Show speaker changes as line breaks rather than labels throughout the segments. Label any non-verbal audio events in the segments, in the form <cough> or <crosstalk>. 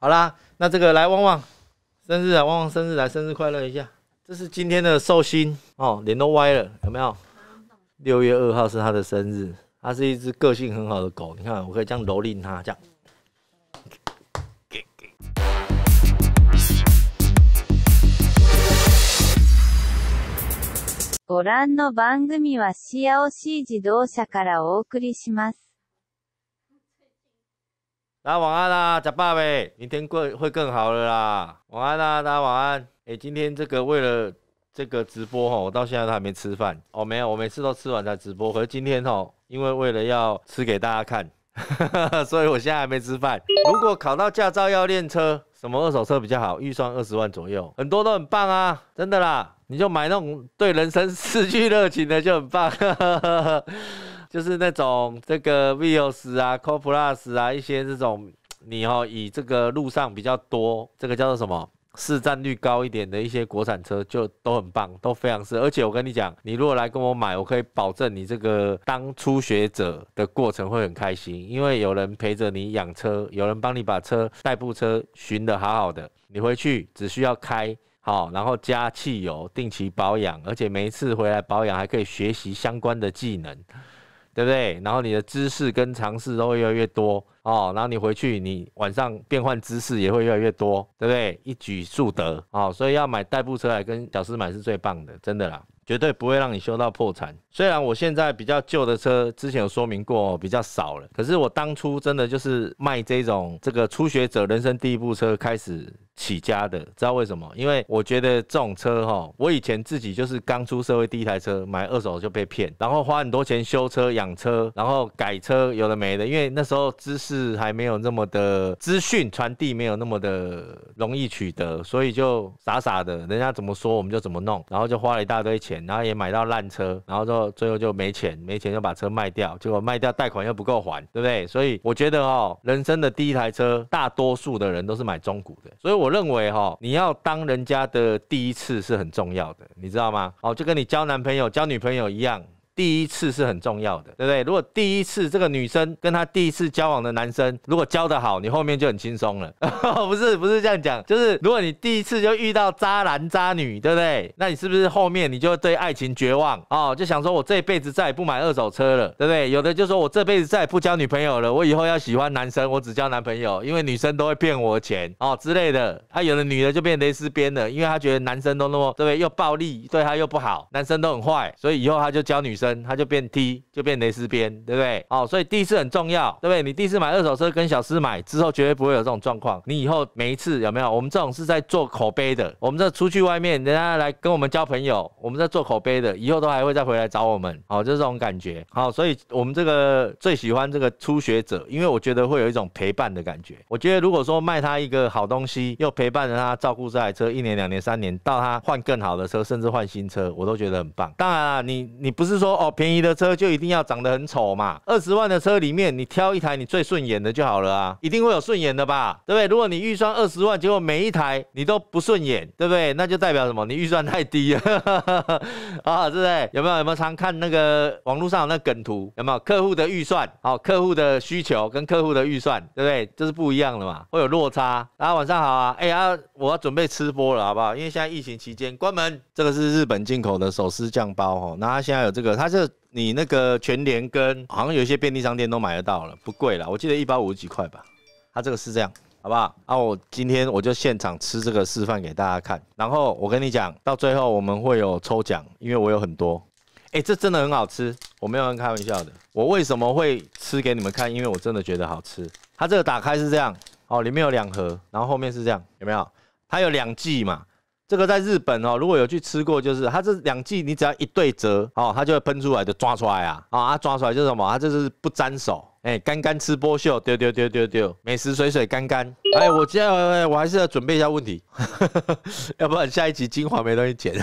好啦，那这个来旺旺，生日啊，旺旺生日来，生日快乐一下。这是今天的寿星哦，脸都歪了，有没有？六月二号是他的生日，他是一只个性很好的狗。你看，我可以这样蹂躏他，这样。ご覧の番組はシアオシー自動車からお送りします。大家晚安啦，假爸呗，明天会会更好了啦，晚安啦，大家晚安。哎，今天这个为了这个直播哈，我到现在都还没吃饭哦，没有，我每次都吃完才直播。可是今天哈，因为为了要吃给大家看，<laughs> 所以我现在还没吃饭。如果考到驾照要练车，什么二手车比较好？预算二十万左右，很多都很棒啊，真的啦，你就买那种对人生失去热情的就很棒。就是那种这个 Vios 啊、c o p l u s 啊，一些这种你哦，以这个路上比较多，这个叫做什么市占率高一点的一些国产车，就都很棒，都非常适。而且我跟你讲，你如果来跟我买，我可以保证你这个当初学者的过程会很开心，因为有人陪着你养车，有人帮你把车代步车巡的好好的，你回去只需要开好，然后加汽油，定期保养，而且每一次回来保养还可以学习相关的技能。对不对？然后你的知识跟尝试都会越来越多哦。然后你回去，你晚上变换姿势也会越来越多，对不对？一举数得哦，所以要买代步车来跟小师买是最棒的，真的啦，绝对不会让你修到破产。虽然我现在比较旧的车，之前有说明过比较少了，可是我当初真的就是卖这种这个初学者人生第一部车开始。起家的，知道为什么？因为我觉得这种车哈，我以前自己就是刚出社会第一台车，买二手就被骗，然后花很多钱修车养车，然后改车，有的没的。因为那时候知识还没有那么的资讯传递没有那么的容易取得，所以就傻傻的，人家怎么说我们就怎么弄，然后就花了一大堆钱，然后也买到烂车，然后就最后就没钱，没钱就把车卖掉，结果卖掉贷款又不够还，对不对？所以我觉得哦，人生的第一台车，大多数的人都是买中古的，所以我。我认为哈，你要当人家的第一次是很重要的，你知道吗？哦，就跟你交男朋友、交女朋友一样。第一次是很重要的，对不对？如果第一次这个女生跟她第一次交往的男生如果交得好，你后面就很轻松了。<laughs> 不是不是这样讲，就是如果你第一次就遇到渣男渣女，对不对？那你是不是后面你就会对爱情绝望哦？就想说我这辈子再也不买二手车了，对不对？有的就说我这辈子再也不交女朋友了，我以后要喜欢男生，我只交男朋友，因为女生都会骗我钱哦之类的。他有的女的就变蕾丝边了，因为她觉得男生都那么对，又暴力对她又不好，男生都很坏，所以以后她就交女生。它就变 T，就变蕾丝边，对不对？哦，所以第一次很重要，对不对？你第一次买二手车跟小师买之后，绝对不会有这种状况。你以后每一次有没有？我们这种是在做口碑的，我们这出去外面，人家来跟我们交朋友，我们在做口碑的，以后都还会再回来找我们。哦，就是这种感觉。好，所以我们这个最喜欢这个初学者，因为我觉得会有一种陪伴的感觉。我觉得如果说卖他一个好东西，又陪伴着他照顾这台车一年、两年、三年，到他换更好的车，甚至换新车，我都觉得很棒。当然啊，你你不是说。哦，便宜的车就一定要长得很丑嘛？二十万的车里面，你挑一台你最顺眼的就好了啊，一定会有顺眼的吧，对不对？如果你预算二十万，结果每一台你都不顺眼，对不对？那就代表什么？你预算太低了 <laughs> 啊，对不对？有没有有没有常看那个网络上那梗图？有没有客户的预算？好，客户的需求跟客户的预算，对不对？这是不一样的嘛，会有落差。大家晚上好啊，哎呀，我要准备吃播了，好不好？因为现在疫情期间关门，这个是日本进口的手撕酱包哦，那现在有这个它。这你那个全联跟好像有一些便利商店都买得到了，不贵了，我记得一包五十几块吧。它这个是这样，好不好？啊，我今天我就现场吃这个示范给大家看。然后我跟你讲，到最后我们会有抽奖，因为我有很多。哎，这真的很好吃，我没有开玩笑的。我为什么会吃给你们看？因为我真的觉得好吃。它这个打开是这样，哦，里面有两盒，然后后面是这样，有没有？它有两季嘛。这个在日本哦，如果有去吃过，就是它这两季你只要一对折哦，它就会喷出来，就抓出来啊啊，抓出来就是什么？它就是不粘手。哎，干干吃波秀，丢丢丢丢丢，美食水水干干。哎，我接，我还是要准备一下问题，<laughs> 要不然下一集精华没东西剪。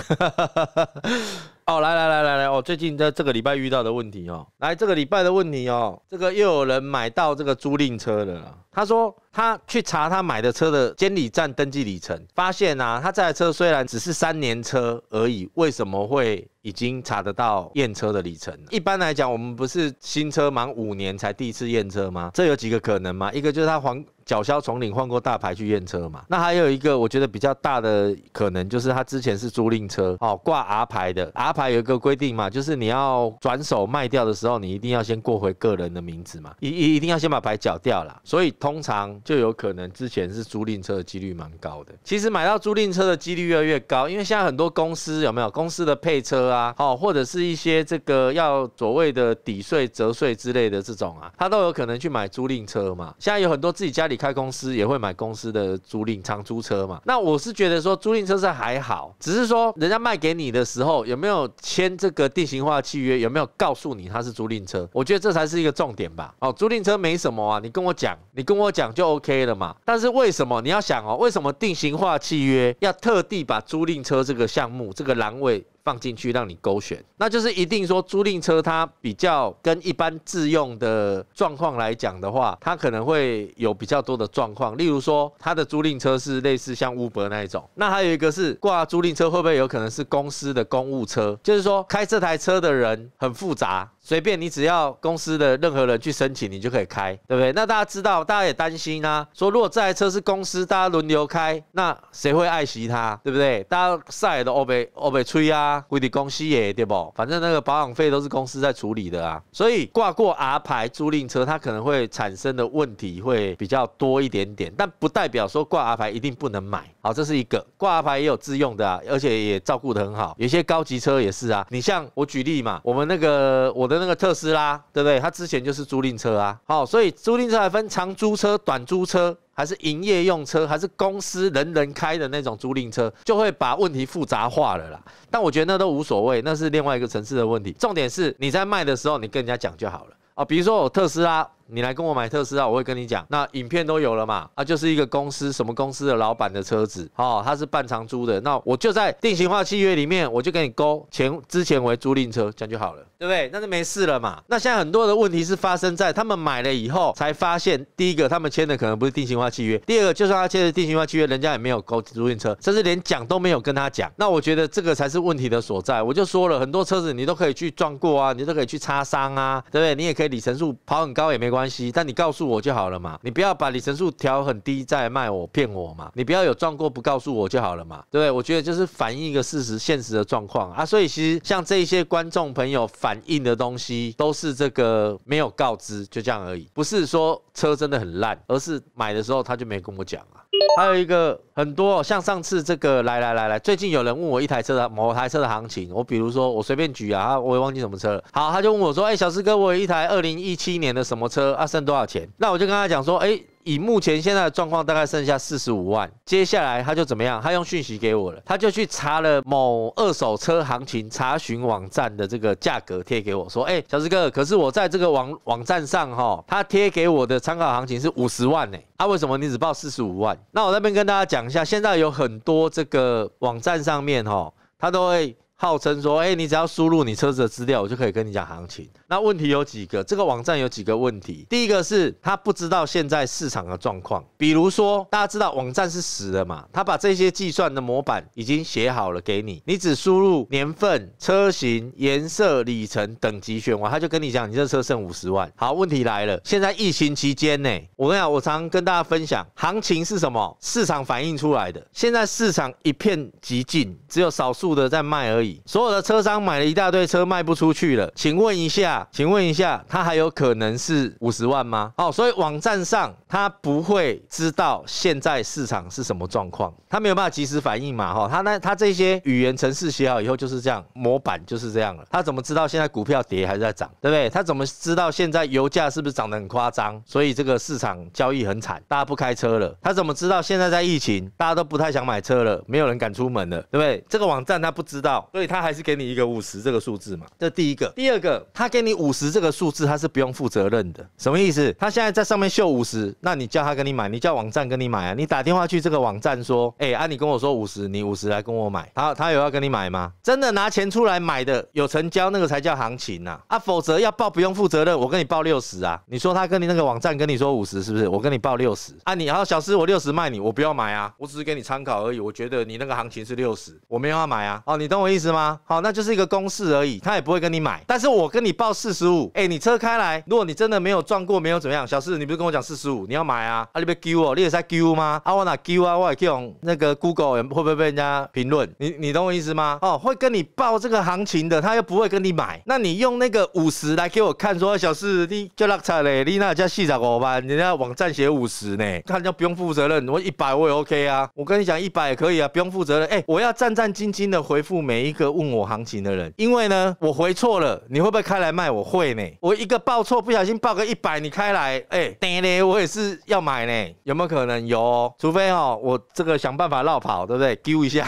哦，来来来来来，哦，最近在这个礼拜遇到的问题哦，来这个礼拜的问题哦，这个又有人买到这个租赁车的，他说他去查他买的车的监理站登记里程，发现啊，他这台车虽然只是三年车而已，为什么会已经查得到验车的里程？一般来讲，我们不是新车满五年才第一次验车吗？这有几个可能吗？一个就是他黄。缴销重领换过大牌去验车嘛？那还有一个我觉得比较大的可能，就是他之前是租赁车哦，挂 R 牌的。R 牌有一个规定嘛，就是你要转手卖掉的时候，你一定要先过回个人的名字嘛，一一一定要先把牌缴掉了。所以通常就有可能之前是租赁车的几率蛮高的。其实买到租赁车的几率越来越高，因为现在很多公司有没有公司的配车啊？哦，或者是一些这个要所谓的抵税折税之类的这种啊，他都有可能去买租赁车嘛。现在有很多自己家里。开公司也会买公司的租赁长租车嘛？那我是觉得说租赁车是还好，只是说人家卖给你的时候有没有签这个定型化契约，有没有告诉你它是租赁车？我觉得这才是一个重点吧。哦，租赁车没什么啊，你跟我讲，你跟我讲就 OK 了嘛。但是为什么你要想哦？为什么定型化契约要特地把租赁车这个项目这个阑尾？放进去让你勾选，那就是一定说租赁车它比较跟一般自用的状况来讲的话，它可能会有比较多的状况。例如说，它的租赁车是类似像 Uber 那一种。那还有一个是挂租赁车会不会有可能是公司的公务车？就是说开这台车的人很复杂。随便你，只要公司的任何人去申请，你就可以开，对不对？那大家知道，大家也担心啊，说如果这台车是公司，大家轮流开，那谁会爱惜它，对不对？大家晒都欧北欧北吹啊，归你公司耶，对不？反正那个保养费都是公司在处理的啊。所以挂过 R 牌租赁车，它可能会产生的问题会比较多一点点，但不代表说挂 R 牌一定不能买。好，这是一个挂牌也有自用的啊，而且也照顾的很好。有些高级车也是啊。你像我举例嘛，我们那个我的那个特斯拉，对不对？它之前就是租赁车啊。好，所以租赁车还分长租车、短租车，还是营业用车，还是公司人人开的那种租赁车，就会把问题复杂化了啦。但我觉得那都无所谓，那是另外一个层次的问题。重点是你在卖的时候，你跟人家讲就好了啊。比如说我特斯拉。你来跟我买特斯拉，我会跟你讲，那影片都有了嘛？啊，就是一个公司，什么公司的老板的车子，哦，他是半长租的，那我就在定型化契约里面，我就给你勾前之前为租赁车，这样就好了，对不对？那就没事了嘛。那现在很多的问题是发生在他们买了以后才发现，第一个他们签的可能不是定型化契约，第二个就算他签的定型化契约，人家也没有勾租赁车，甚至连讲都没有跟他讲。那我觉得这个才是问题的所在。我就说了很多车子你都可以去撞过啊，你都可以去擦伤啊，对不对？你也可以里程数跑很高也没。关系，但你告诉我就好了嘛，你不要把里程数调很低再卖我骗我嘛，你不要有撞过不告诉我就好了嘛，对不对？我觉得就是反映一个事实，现实的状况啊，所以其实像这些观众朋友反映的东西，都是这个没有告知，就这样而已，不是说车真的很烂，而是买的时候他就没跟我讲啊。还有一个。很多像上次这个来来来来，最近有人问我一台车的某台车的行情，我比如说我随便举啊，我也忘记什么车了，好他就问我说，哎，小师哥，我有一台二零一七年的什么车啊，剩多少钱？那我就跟他讲说，哎。以目前现在的状况，大概剩下四十五万。接下来他就怎么样？他用讯息给我了，他就去查了某二手车行情查询网站的这个价格贴给我，说：“哎，小四哥，可是我在这个网网站上哈，他贴给我的参考行情是五十万呢。他为什么你只报四十五万？那我那边跟大家讲一下，现在有很多这个网站上面哈，他都会。”号称说，哎，你只要输入你车子的资料，我就可以跟你讲行情。那问题有几个？这个网站有几个问题？第一个是他不知道现在市场的状况。比如说，大家知道网站是死的嘛？他把这些计算的模板已经写好了给你，你只输入年份、车型、颜色、里程、等级、选完，他就跟你讲你这车剩五十万。好，问题来了，现在疫情期间呢？我跟你讲，我常跟大家分享，行情是什么？市场反映出来的。现在市场一片寂静，只有少数的在卖而已。所有的车商买了一大堆车卖不出去了，请问一下，请问一下，它还有可能是五十万吗？好，所以网站上。他不会知道现在市场是什么状况，他没有办法及时反应嘛？哈，他那他这些语言程式写好以后就是这样，模板就是这样了。他怎么知道现在股票跌还是在涨，对不对？他怎么知道现在油价是不是涨得很夸张？所以这个市场交易很惨，大家不开车了。他怎么知道现在在疫情，大家都不太想买车了，没有人敢出门了，对不对？这个网站他不知道，所以他还是给你一个五十这个数字嘛。这第一个，第二个，他给你五十这个数字，他是不用负责任的。什么意思？他现在在上面秀五十。那你叫他跟你买，你叫网站跟你买啊，你打电话去这个网站说，哎啊，你跟我说五十，你五十来跟我买，他他有要跟你买吗？真的拿钱出来买的，有成交那个才叫行情呐，啊，否则要报不用负责任，我跟你报六十啊，你说他跟你那个网站跟你说五十是不是？我跟你报六十啊，你好小四，我六十卖你，我不要买啊，我只是给你参考而已，我觉得你那个行情是六十，我没有要买啊，哦，你懂我意思吗？好，那就是一个公式而已，他也不会跟你买，但是我跟你报四十五，哎，你车开来，如果你真的没有撞过，没有怎么样，小四，你不是跟我讲四十五？你要买啊？啊你别 Q 哦，你也在 Q 吗？啊我哪 Q 啊？我 Q 用那个 Google，会不会被人家评论？你你懂我意思吗？哦，会跟你报这个行情的，他又不会跟你买。那你用那个五十来给我看，说小四你叫落差嘞，你那叫细咋我吧？人家网站写五十呢，他家不用负责任。我一百我也 OK 啊，我跟你讲一百也可以啊，不用负责任。哎，我要战战兢兢的回复每一个问我行情的人，因为呢，我回错了，你会不会开来卖？我会呢，我一个报错不小心报个一百，你开来，哎，得嘞，我也是。是要买呢，有没有可能有？除非哦，我这个想办法绕跑，对不对？丢一下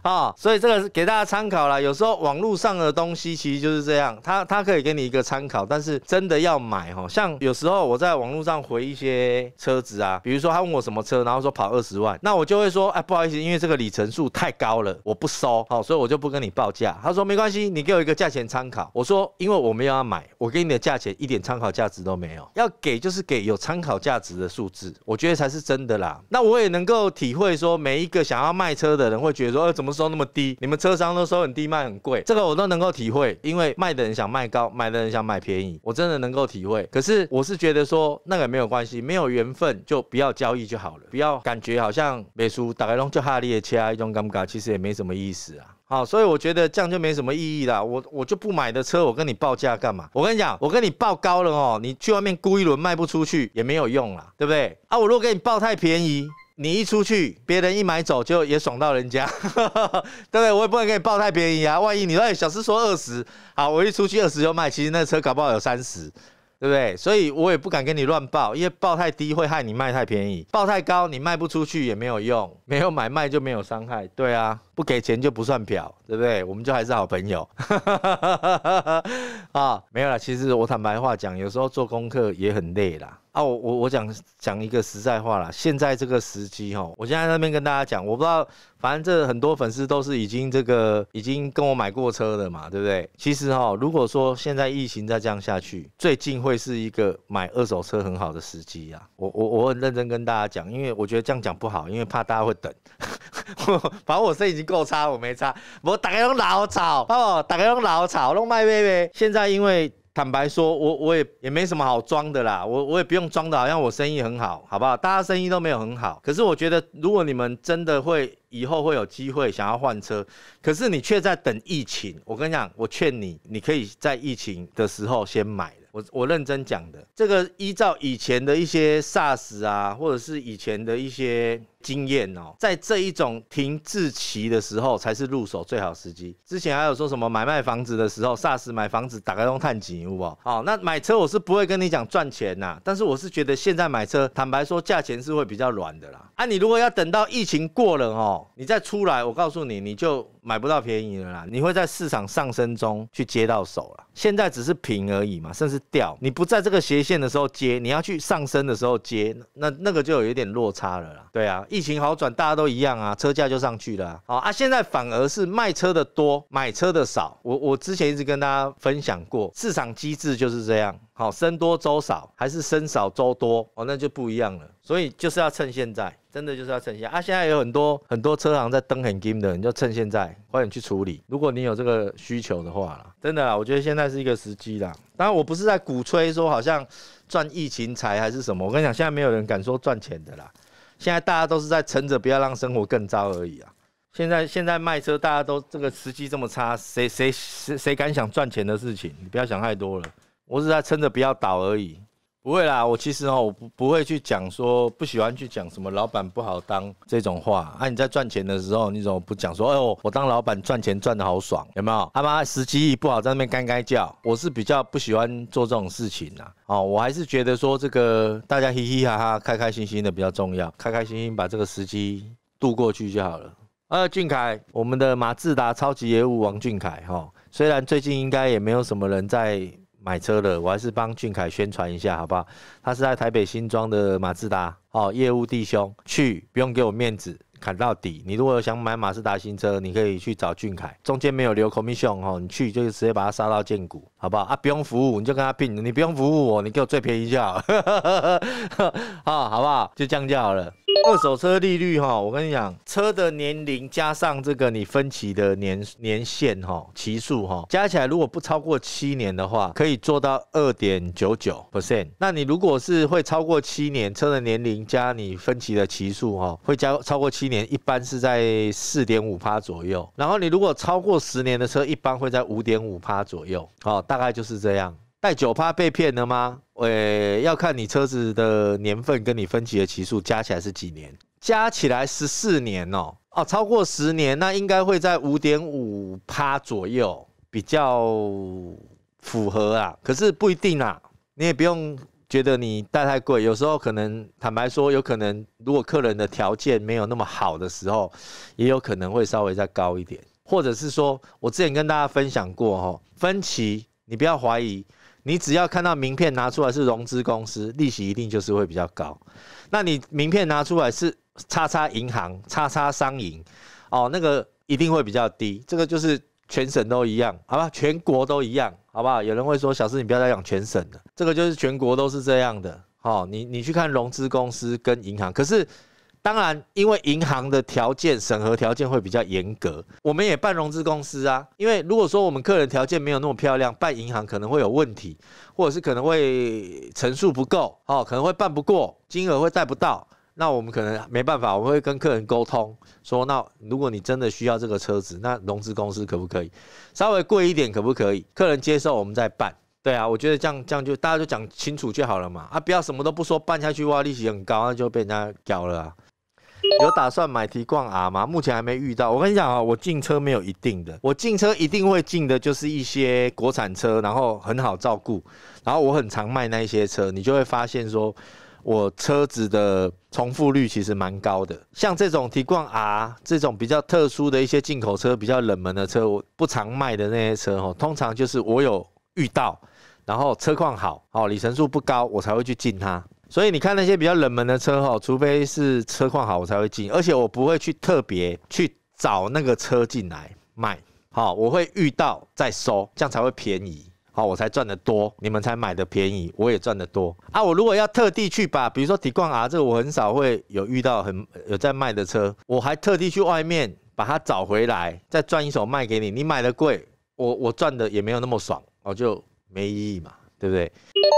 啊，<laughs> 所以这个是给大家参考啦。有时候网络上的东西其实就是这样，他他可以给你一个参考，但是真的要买哦，像有时候我在网络上回一些车子啊，比如说他问我什么车，然后说跑二十万，那我就会说哎，不好意思，因为这个里程数太高了，我不收，好，所以我就不跟你报价。他说没关系，你给我一个价钱参考。我说，因为我没有要买，我给你的价钱一点参考价值都没有，要给就是。是给有参考价值的数字，我觉得才是真的啦。那我也能够体会说，每一个想要卖车的人会觉得说，呃，怎么收那么低？你们车商都收很低，卖很贵，这个我都能够体会，因为卖的人想卖高，买的人想买便宜，我真的能够体会。可是我是觉得说，那个没有关系，没有缘分就不要交易就好了，不要感觉好像美输打开龙就哈利的切啊一种尴尬，其实也没什么意思啊。好，所以我觉得这样就没什么意义了。我我就不买的车，我跟你报价干嘛？我跟你讲，我跟你报高了哦，你去外面估一轮卖不出去也没有用啦，对不对？啊，我如果给你报太便宜，你一出去，别人一买走就也爽到人家，<laughs> 对不对？我也不能给你报太便宜啊，万一你哎，小四说二十，好，我一出去二十就卖，其实那车搞不好有三十。对不对？所以我也不敢跟你乱报，因为报太低会害你卖太便宜，报太高你卖不出去也没有用，没有买卖就没有伤害，对啊，不给钱就不算嫖，对不对？我们就还是好朋友。<laughs> 啊，没有了。其实我坦白话讲，有时候做功课也很累啦。啊，我我我讲讲一个实在话啦，现在这个时机哈，我现在那边跟大家讲，我不知道，反正这很多粉丝都是已经这个已经跟我买过车的嘛，对不对？其实哈，如果说现在疫情再这样下去，最近会是一个买二手车很好的时机啊。我我我很认真跟大家讲，因为我觉得这样讲不好，因为怕大家会等。<laughs> 反正我生意已经够差，我没差，我打开用老草哦，大开用老草弄卖呗呗。现在因为。坦白说，我我也也没什么好装的啦，我我也不用装的，好像我生意很好，好不好？大家生意都没有很好，可是我觉得，如果你们真的会以后会有机会想要换车，可是你却在等疫情，我跟你讲，我劝你，你可以在疫情的时候先买了。我我认真讲的，这个依照以前的一些 SARS 啊，或者是以前的一些经验哦，在这一种停滞期的时候，才是入手最好时机。之前还有说什么买卖房子的时候 SARS 买房子，打开用探景，有不好？那买车我是不会跟你讲赚钱呐，但是我是觉得现在买车，坦白说价钱是会比较软的啦。啊，你如果要等到疫情过了哦，你再出来，我告诉你，你就买不到便宜了啦，你会在市场上升中去接到手了。现在只是平而已嘛，甚至。掉，你不在这个斜线的时候接，你要去上升的时候接，那那个就有一点落差了啦。对啊，疫情好转，大家都一样啊，车价就上去了。好啊，现在反而是卖车的多，买车的少。我我之前一直跟大家分享过，市场机制就是这样。好，生多粥少还是生少粥多哦，那就不一样了。所以就是要趁现在，真的就是要趁现在啊！现在有很多很多车行在登很紧的，你就趁现在，快点去处理。如果你有这个需求的话啦，真的，我觉得现在是一个时机啦。当然，我不是在鼓吹说好像赚疫情财还是什么。我跟你讲，现在没有人敢说赚钱的啦。现在大家都是在撑着，不要让生活更糟而已啊。现在现在卖车，大家都这个时机这么差，谁谁谁谁敢想赚钱的事情？你不要想太多了。我是在撑着不要倒而已，不会啦。我其实哦，我不不会去讲说不喜欢去讲什么老板不好当这种话。那你在赚钱的时候，你怎么不讲说，呦，我当老板赚钱赚的好爽，有没有？他妈时机不好，在那边干干叫，我是比较不喜欢做这种事情啦。哦，我还是觉得说这个大家嘻嘻哈哈、开开心心的比较重要，开开心心把这个时机度过去就好了。呃，俊凯，我们的马自达超级业务王俊凯哈，虽然最近应该也没有什么人在。买车了，我还是帮俊凯宣传一下好不好？他是在台北新庄的马自达哦，业务弟兄去不用给我面子，砍到底。你如果想买马自达新车，你可以去找俊凯，中间没有留 commission 哦，你去就是直接把他杀到荐股。好不好啊？不用服务，你就跟他拼。你不用服务我，你给我最便宜好，啊，<laughs> 好不好？就样就好了。二手车利率哈，我跟你讲，车的年龄加上这个你分期的年年限哈，期数哈，加起来如果不超过七年的话，可以做到二点九九 percent。那你如果是会超过七年，车的年龄加你分期的期数哈，会加超过七年，一般是在四点五趴左右。然后你如果超过十年的车，一般会在五点五趴左右。好。大概就是这样，带九趴被骗了吗？哎，要看你车子的年份跟你分期的期数加起来是几年？加起来十四年哦，哦，超过十年，那应该会在五点五趴左右，比较符合啊。可是不一定啊，你也不用觉得你贷太贵，有时候可能坦白说，有可能如果客人的条件没有那么好的时候，也有可能会稍微再高一点，或者是说我之前跟大家分享过哦，分期。你不要怀疑，你只要看到名片拿出来是融资公司，利息一定就是会比较高。那你名片拿出来是叉叉银行、叉叉商银，哦，那个一定会比较低。这个就是全省都一样，好吧？全国都一样，好不好？有人会说，小四，你不要再讲全省了，这个就是全国都是这样的。好，你你去看融资公司跟银行，可是。当然，因为银行的条件审核条件会比较严格，我们也办融资公司啊。因为如果说我们客人条件没有那么漂亮，办银行可能会有问题，或者是可能会层数不够哦，可能会办不过，金额会贷不到。那我们可能没办法，我们会跟客人沟通说，那如果你真的需要这个车子，那融资公司可不可以稍微贵一点，可不可以？客人接受，我们再办。对啊，我觉得这样这样就大家就讲清楚就好了嘛。啊，不要什么都不说办下去哇，利息很高那就被人家搞了。有打算买提罐 R 吗？目前还没遇到。我跟你讲啊，我进车没有一定的，我进车一定会进的就是一些国产车，然后很好照顾，然后我很常卖那一些车，你就会发现说，我车子的重复率其实蛮高的。像这种提罐 R 这种比较特殊的一些进口车，比较冷门的车，我不常卖的那些车哦，通常就是我有遇到，然后车况好哦，里程数不高，我才会去进它。所以你看那些比较冷门的车哈，除非是车况好，我才会进，而且我不会去特别去找那个车进来卖，好，我会遇到再收，这样才会便宜，好，我才赚得多，你们才买的便宜，我也赚得多啊。我如果要特地去把，比如说提冠啊，这个我很少会有遇到很有在卖的车，我还特地去外面把它找回来，再赚一手卖给你，你买的贵，我我赚的也没有那么爽，我就没意义嘛，对不对？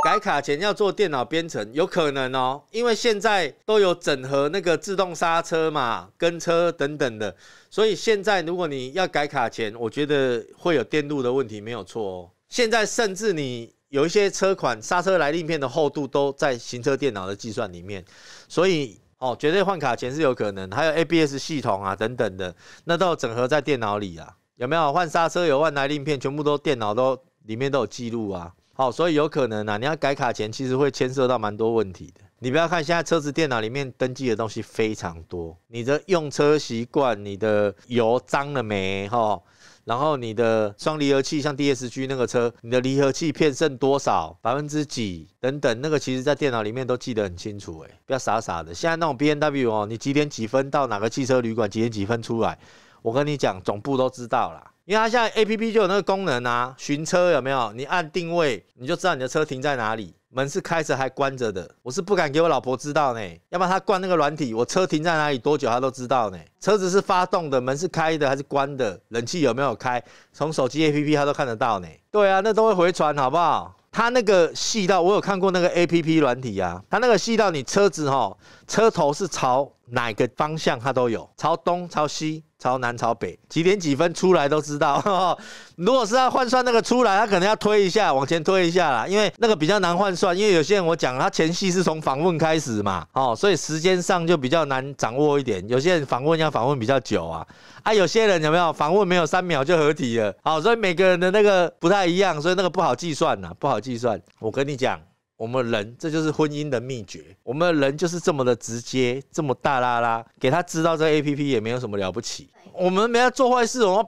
改卡钳要做电脑编程，有可能哦，因为现在都有整合那个自动刹车嘛、跟车等等的，所以现在如果你要改卡钳，我觉得会有电路的问题，没有错哦。现在甚至你有一些车款刹车来令片的厚度都在行车电脑的计算里面，所以哦，绝对换卡钳是有可能，还有 ABS 系统啊等等的，那都整合在电脑里啊，有没有换刹车、有换来令片，全部都电脑都里面都有记录啊。哦，所以有可能啊，你要改卡前其实会牵涉到蛮多问题的。你不要看现在车子电脑里面登记的东西非常多，你的用车习惯、你的油脏了没哈，然后你的双离合器，像 D S G 那个车，你的离合器片剩多少，百分之几等等，那个其实在电脑里面都记得很清楚。哎，不要傻傻的，现在那种 B N W 哦，你几点几分到哪个汽车旅馆，几点几分出来，我跟你讲，总部都知道啦。因为它现在 A P P 就有那个功能啊，寻车有没有？你按定位，你就知道你的车停在哪里，门是开着还关着的。我是不敢给我老婆知道呢，要不然她关那个软体，我车停在哪里多久她都知道呢。车子是发动的，门是开的还是关的，冷气有没有开，从手机 A P P 它都看得到呢。对啊，那都会回传好不好？它那个细到我有看过那个 A P P 软体啊，它那个细到你车子哈，车头是朝哪个方向它都有，朝东朝西。朝南朝北几点几分出来都知道。<laughs> 如果是要换算那个出来，他可能要推一下，往前推一下啦，因为那个比较难换算。因为有些人我讲，他前戏是从访问开始嘛，哦，所以时间上就比较难掌握一点。有些人访问要访问比较久啊，啊，有些人有没有访问没有三秒就合体了？好，所以每个人的那个不太一样，所以那个不好计算呐，不好计算。我跟你讲。我们人这就是婚姻的秘诀，我们人就是这么的直接，这么大啦啦，给他知道这 A P P 也没有什么了不起。我们没要做坏事，我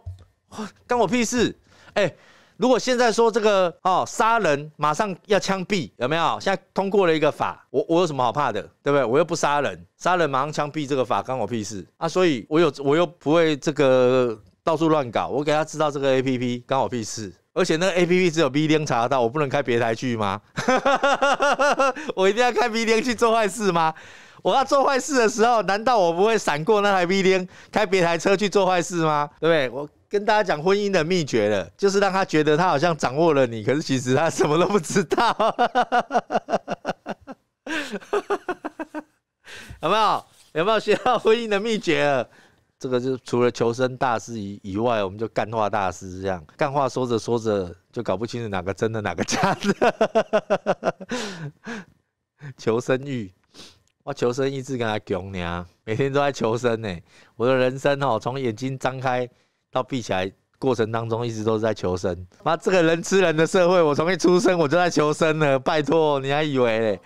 关我屁事。哎，如果现在说这个哦杀人马上要枪毙，有没有？现在通过了一个法，我我有什么好怕的？对不对？我又不杀人，杀人马上枪毙这个法关我屁事啊！所以，我有我又不会这个到处乱搞，我给他知道这个 A P P，关我屁事。而且那个 APP 只有 B 联查得到，我不能开别台去吗？<laughs> 我一定要开 B 联去做坏事吗？我要做坏事的时候，难道我不会闪过那台 B 联，开别台车去做坏事吗？对不对？我跟大家讲婚姻的秘诀了，就是让他觉得他好像掌握了你，可是其实他什么都不知道，<laughs> 有不有？有没有学到婚姻的秘诀？这个就是除了求生大师以以外，我们就干话大师这样干话说着说着就搞不清楚哪个真的哪个假的。求生欲，我求生意志跟他强呢，每天都在求生呢。我的人生哦，从眼睛张开到闭起来过程当中，一直都是在求生。妈，这个人吃人的社会，我从一出生我就在求生呢。拜托，你还以为？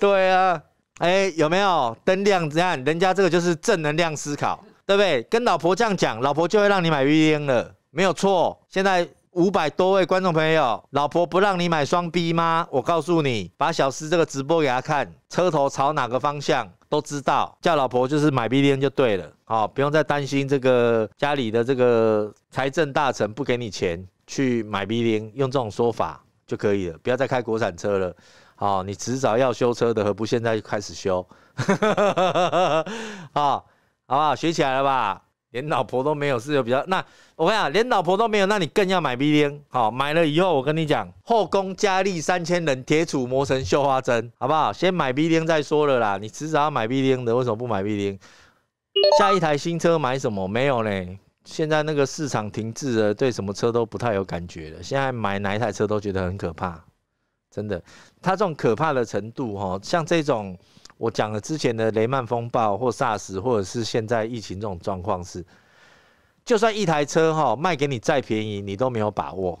对啊，哎，有没有灯亮？你看人家这个就是正能量思考。对不对？跟老婆这样讲，老婆就会让你买 B n 了，没有错。现在五百多位观众朋友，老婆不让你买双 B 吗？我告诉你，把小师这个直播给他看，车头朝哪个方向都知道，叫老婆就是买 B N 就对了。好，不用再担心这个家里的这个财政大臣不给你钱去买 B N，用这种说法就可以了。不要再开国产车了，好，你迟早要修车的，何不现在开始修？啊！<laughs> 好不好？学起来了吧？连老婆都没有是有比较，那我跟你讲，连老婆都没有，那你更要买 B0。好，买了以后我跟你讲，后宫佳丽三千人，铁杵磨成绣花针，好不好？先买 B0 再说了啦。你迟早要买 B0 的，为什么不买 B0？下一台新车买什么？没有嘞。现在那个市场停滞了，对什么车都不太有感觉了。现在买哪一台车都觉得很可怕，真的。它这种可怕的程度，哈，像这种。我讲了之前的雷曼风暴或 SARS，或者是现在疫情这种状况是，就算一台车哈卖给你再便宜，你都没有把握，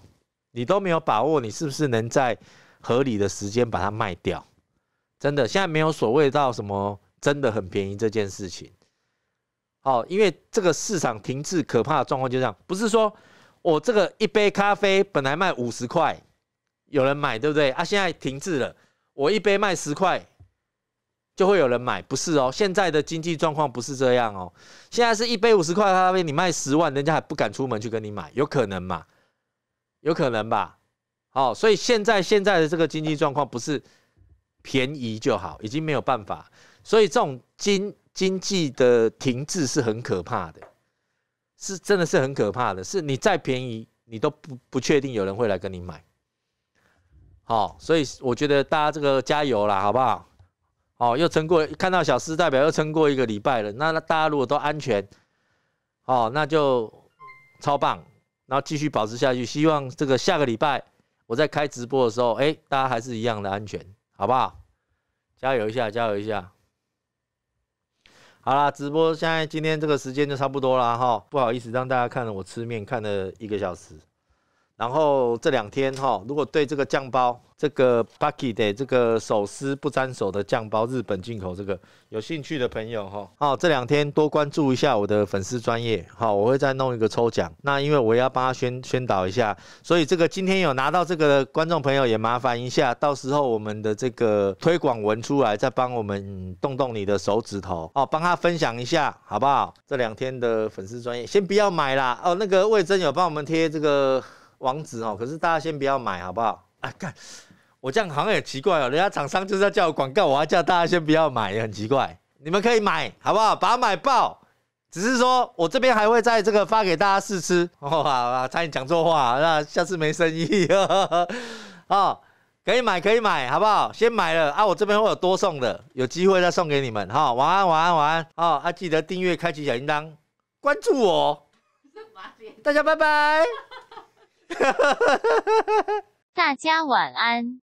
你都没有把握，你是不是能在合理的时间把它卖掉？真的，现在没有所谓到什么真的很便宜这件事情。好，因为这个市场停滞可怕的状况就这样，不是说我这个一杯咖啡本来卖五十块，有人买对不对？啊，现在停滞了，我一杯卖十块。就会有人买，不是哦。现在的经济状况不是这样哦。现在是一杯五十块咖啡，你卖十万，人家还不敢出门去跟你买，有可能嘛？有可能吧。好，所以现在现在的这个经济状况不是便宜就好，已经没有办法。所以这种经经济的停滞是很可怕的，是真的是很可怕的。是你再便宜，你都不不确定有人会来跟你买。好，所以我觉得大家这个加油啦，好不好？哦，又撑过，看到小诗代表又撑过一个礼拜了。那大家如果都安全，哦，那就超棒，然后继续保持下去。希望这个下个礼拜我在开直播的时候，哎，大家还是一样的安全，好不好？加油一下，加油一下。好啦，直播现在今天这个时间就差不多了哈，不好意思让大家看了我吃面看了一个小时。然后这两天哈，如果对这个酱包，这个 Bucky 的这个手撕不沾手的酱包，日本进口这个有兴趣的朋友哈，好，这两天多关注一下我的粉丝专业，好，我会再弄一个抽奖。那因为我要帮他宣宣导一下，所以这个今天有拿到这个观众朋友也麻烦一下，到时候我们的这个推广文出来，再帮我们动动你的手指头哦，帮他分享一下好不好？这两天的粉丝专业，先不要买啦哦，那个魏征有帮我们贴这个。王子哦，可是大家先不要买，好不好？啊，干，我这样好像也奇怪哦。人家厂商就是要叫我广告，我还叫大家先不要买，也很奇怪。你们可以买，好不好？把它买爆，只是说我这边还会在这个发给大家试吃。<laughs> 哇，差点讲错话，那下次没生意 <laughs> 哦，可以买，可以买，好不好？先买了啊，我这边会有多送的，有机会再送给你们。哈，晚安，晚安，晚安。好啊，记得订阅、开启小铃铛、关注我。<laughs> 大家拜拜。哈哈哈哈哈！大家晚安。